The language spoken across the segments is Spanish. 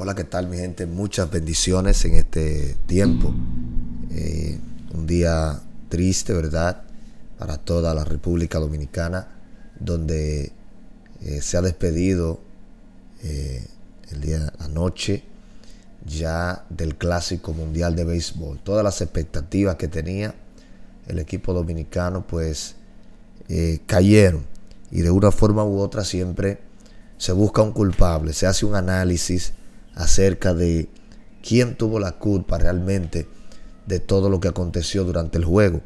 Hola, ¿qué tal mi gente? Muchas bendiciones en este tiempo. Eh, un día triste, ¿verdad? Para toda la República Dominicana, donde eh, se ha despedido eh, el día anoche ya del Clásico Mundial de Béisbol. Todas las expectativas que tenía el equipo dominicano, pues cayeron. Y de una forma u otra siempre se busca un culpable, se hace un análisis acerca de quién tuvo la culpa realmente de todo lo que aconteció durante el juego.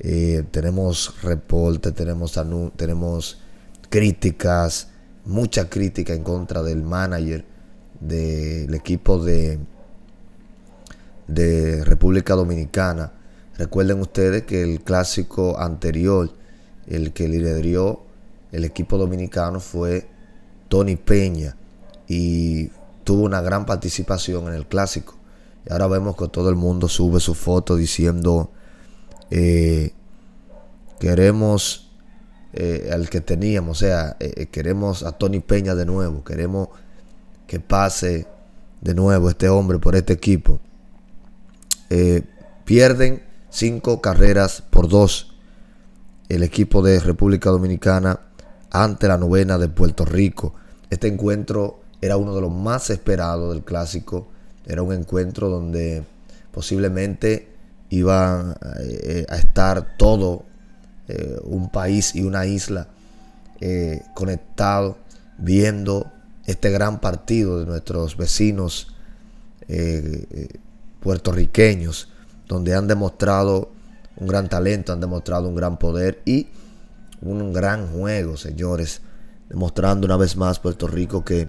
Eh, tenemos reportes, tenemos, tenemos críticas, mucha crítica en contra del manager del equipo de, de República Dominicana. Recuerden ustedes que el clásico anterior, el que lideró el equipo dominicano fue Tony Peña y tuvo una gran participación en el clásico. Y ahora vemos que todo el mundo sube su foto diciendo, eh, queremos eh, al que teníamos, o sea, eh, queremos a Tony Peña de nuevo, queremos que pase de nuevo este hombre por este equipo. pierden cinco carreras por dos el equipo de República Dominicana ante la novena de Puerto Rico. Este encuentro era uno de los más esperados del clásico. Era un encuentro donde posiblemente iba eh, a, estar todo eh, un país y una isla eh, conectado viendo este gran partido de nuestros vecinos puertorriqueños, donde han demostrado un gran talento, han demostrado un gran poder y un gran juego, señores, demostrando una vez más Puerto Rico que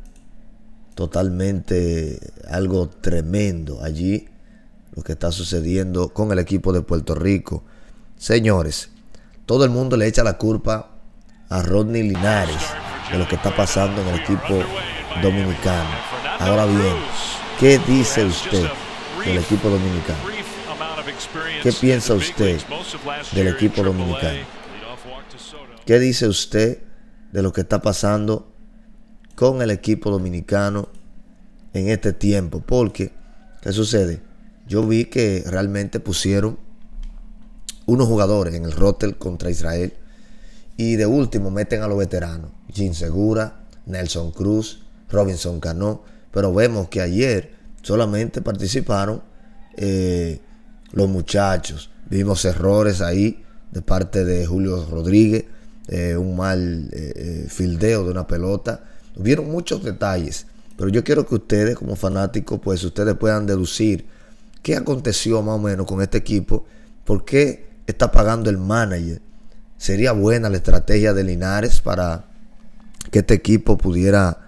totalmente algo tremendo allí, lo que está sucediendo con el equipo de Puerto Rico. Señores, todo el mundo le echa la culpa a Rodney Linares de lo que está pasando en el equipo dominicano. Ahora bien, ¿qué dice usted del equipo dominicano? ¿Qué piensa usted del equipo dominicano? ¿Qué dice usted de lo que está pasando con el equipo dominicano en este tiempo. Porque, ¿qué sucede? Yo vi que realmente pusieron unos jugadores en el roster contra Israel. Y de último meten a los veteranos. Jim Segura, Nelson Cruz, Robinson Cano. Pero vemos que ayer solamente participaron eh, los muchachos. Vimos errores ahí de parte de Julio Rodríguez. Eh, un mal eh, fildeo de una pelota vieron muchos detalles, pero yo quiero que ustedes como fanáticos, pues ustedes puedan deducir qué aconteció más o menos con este equipo, por qué está pagando el manager. Sería buena la estrategia de Linares para que este equipo pudiera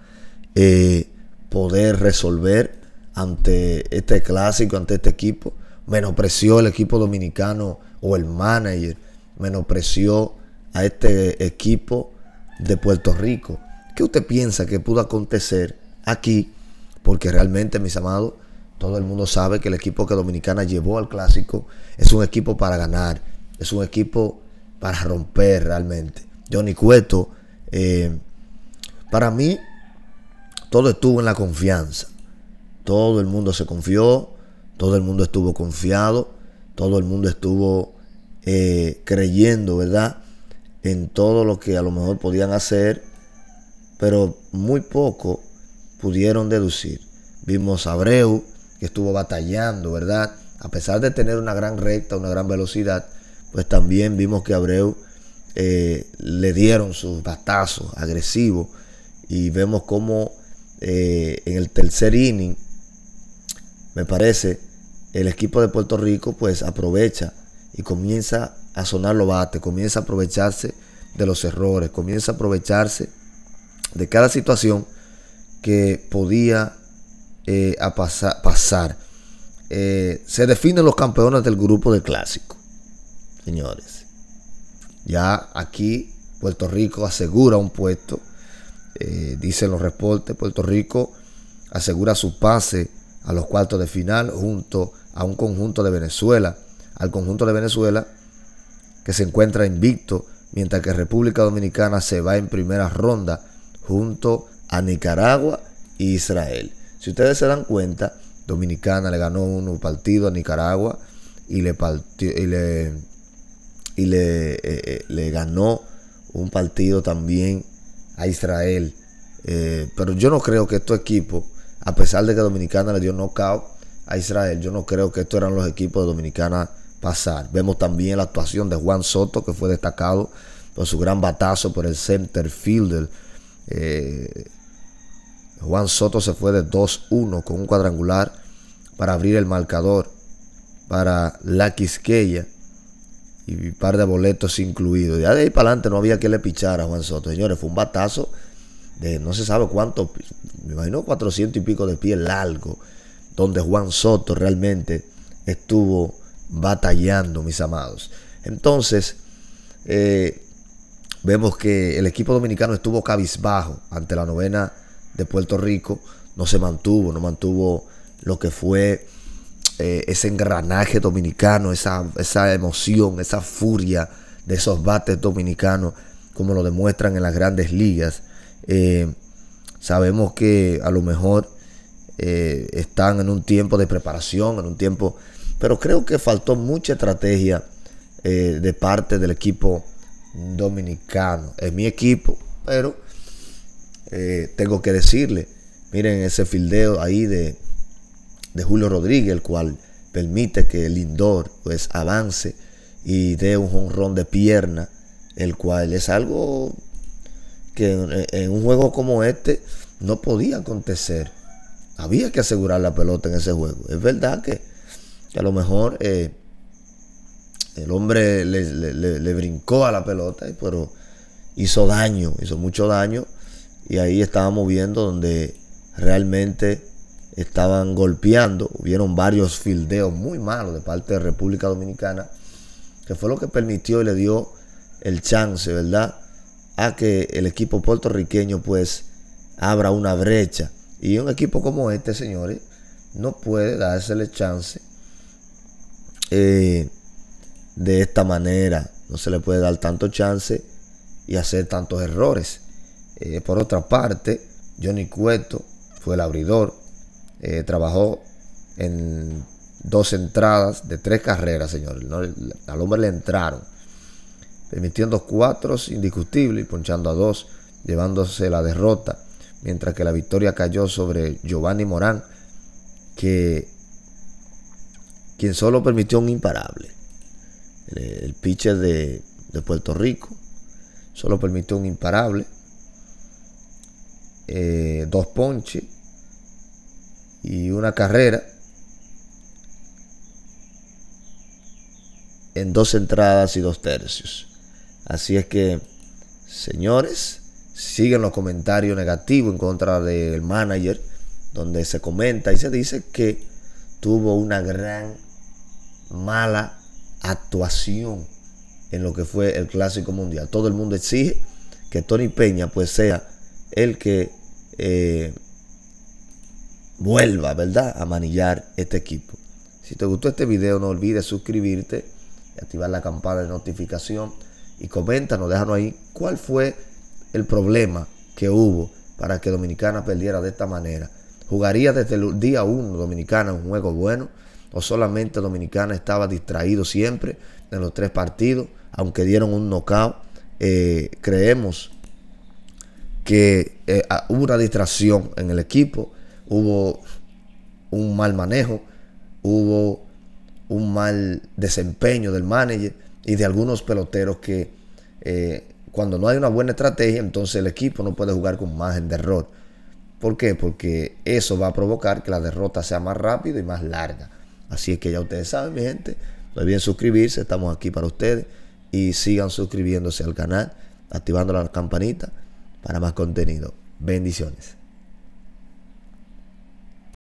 eh, poder resolver ante este clásico, ante este equipo. Menospreció el equipo dominicano o el manager, menospreció a este equipo de Puerto Rico. ¿Qué usted piensa que pudo acontecer aquí? Porque realmente, mis amados, todo el mundo sabe que el equipo que Dominicana llevó al clásico es un equipo para ganar, es un equipo para romper realmente. Johnny Cueto, eh, para mí, todo estuvo en la confianza. Todo el mundo se confió, todo el mundo estuvo confiado, todo el mundo estuvo eh, creyendo, ¿verdad? En todo lo que a lo mejor podían hacer pero muy poco pudieron deducir. Vimos a Abreu, que estuvo batallando, ¿verdad? A pesar de tener una gran recta, una gran velocidad, pues también vimos que Abreu eh, le dieron sus batazos agresivos y vemos cómo eh, en el tercer inning, me parece, el equipo de Puerto Rico pues aprovecha y comienza a sonar los bates, comienza a aprovecharse de los errores, comienza a aprovecharse de cada situación que podía eh, pasar. Eh, se definen los campeones del grupo de clásico, señores. Ya aquí Puerto Rico asegura un puesto, eh, dicen los reportes, Puerto Rico asegura su pase a los cuartos de final junto a un conjunto de Venezuela, al conjunto de Venezuela que se encuentra invicto, mientras que República Dominicana se va en primera ronda junto a Nicaragua e Israel. Si ustedes se dan cuenta, Dominicana le ganó un partido a Nicaragua y le, y le, y eh, eh, le, ganó un partido también a Israel. Eh, pero yo no creo que estos equipos, a pesar de que Dominicana le dio knockout a Israel, yo no creo que estos eran los equipos de Dominicana pasar. Vemos también la actuación de Juan Soto, que fue destacado por su gran batazo por el center fielder eh, Juan Soto se fue de 2-1 con un cuadrangular para abrir el marcador para la Quisqueya y un par de boletos incluidos. Ya de ahí para adelante no había que le pichar a Juan Soto. Señores, fue un batazo de no se sabe cuánto, me imagino 400 y pico de pies largo, donde Juan Soto realmente estuvo batallando, mis amados. Entonces, eh, Vemos que el equipo dominicano estuvo cabizbajo ante la novena de Puerto Rico. No se mantuvo, no mantuvo lo que fue eh, ese engranaje dominicano, esa, esa emoción, esa furia de esos bates dominicanos, como lo demuestran en las grandes ligas. Eh, sabemos que a lo mejor eh, están en un tiempo de preparación, en un tiempo, pero creo que faltó mucha estrategia de parte del equipo dominicano, es mi equipo, pero eh, tengo que decirle, miren ese fildeo ahí de, de Julio Rodríguez, el cual permite que Lindor pues avance y dé un jonrón de pierna, el cual es algo que en, un juego como este no podía acontecer. Había que asegurar la pelota en ese juego. Es verdad que, a lo mejor eh, el hombre le, brincó a la pelota, pero hizo daño, hizo mucho daño. Y ahí estábamos viendo donde realmente estaban golpeando. Hubieron varios fildeos muy malos de parte de República Dominicana, que fue lo que permitió y le dio el chance, ¿verdad? A que el equipo puertorriqueño pues abra una brecha. Y un equipo como este, señores, no puede dársele chance. Eh, de esta manera. No se le puede dar tanto chance y hacer tantos errores. Eh, por otra parte, Johnny Cueto fue el abridor. Eh, trabajó en dos entradas de tres carreras, señores. Al hombre le entraron. Permitiendo cuatro indiscutibles y ponchando a dos, llevándose la derrota. Mientras que la victoria cayó sobre Giovanni Morán, que quien solo permitió un imparable. El pitcher de, Puerto Rico solo permitió un imparable, eh, dos ponches y una carrera en dos entradas y dos tercios. Así es que, señores, siguen los comentarios negativos en contra del manager, donde se comenta y se dice que tuvo una gran mala actuación en lo que fue el Clásico Mundial. Todo el mundo exige que Tony Peña pues sea el que eh, vuelva, ¿verdad? A manillar este equipo. Si te gustó este video no olvides suscribirte, activar la campana de notificación y coméntanos, déjanos ahí cuál fue el problema que hubo para que Dominicana perdiera de esta manera. ¿Jugaría desde el día 1 Dominicana un juego bueno? o solamente Dominicana estaba distraído siempre en los tres partidos, aunque dieron un knockout. Eh, creemos que eh, ah, hubo una distracción en el equipo, hubo un mal manejo, hubo un mal desempeño del manager y de algunos peloteros que eh, cuando no hay una buena estrategia, entonces el equipo no puede jugar con margen de error. ¿Por qué? Porque eso va a provocar que la derrota sea más rápida y más larga. Así es que ya ustedes saben, mi gente, no olviden suscribirse, estamos aquí para ustedes y sigan suscribiéndose al canal, activando la campanita para más contenido. Bendiciones.